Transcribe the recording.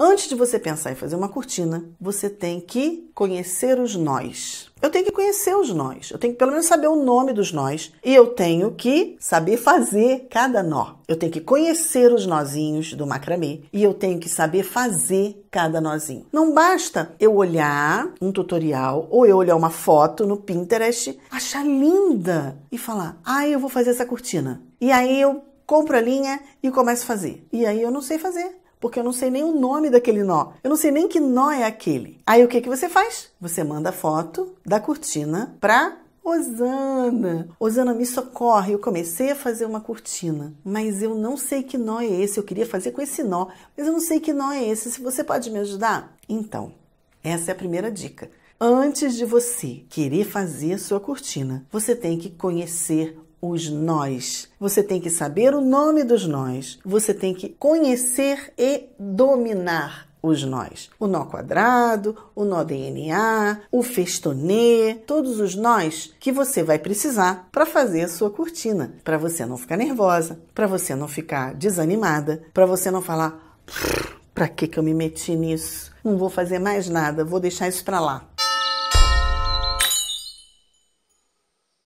Antes de você pensar em fazer uma cortina, você tem que conhecer os nós. Eu tenho que conhecer os nós, eu tenho que pelo menos saber o nome dos nós e eu tenho que saber fazer cada nó. Eu tenho que conhecer os nozinhos do macramê e eu tenho que saber fazer cada nozinho. Não basta eu olhar um tutorial ou eu olhar uma foto no Pinterest, achar linda e falar: "Ah, eu vou fazer essa cortina". E aí eu compro a linha e começo a fazer. E aí eu não sei fazer porque eu não sei nem o nome daquele nó. Eu não sei nem que nó é aquele. Aí o que, que você faz? Você manda a foto da cortina para Osana, Osana me socorre. Eu comecei a fazer uma cortina, mas eu não sei que nó é esse. Eu queria fazer com esse nó, mas eu não sei que nó é esse. Se você pode me ajudar? Então, essa é a primeira dica. Antes de você querer fazer a sua cortina, você tem que conhecer os nós. Você tem que saber o nome dos nós. Você tem que conhecer e dominar os nós. O nó quadrado, o nó DNA, o festonê, todos os nós que você vai precisar para fazer a sua cortina, para você não ficar nervosa, para você não ficar desanimada, para você não falar para que que eu me meti nisso? Não vou fazer mais nada, vou deixar isso para lá.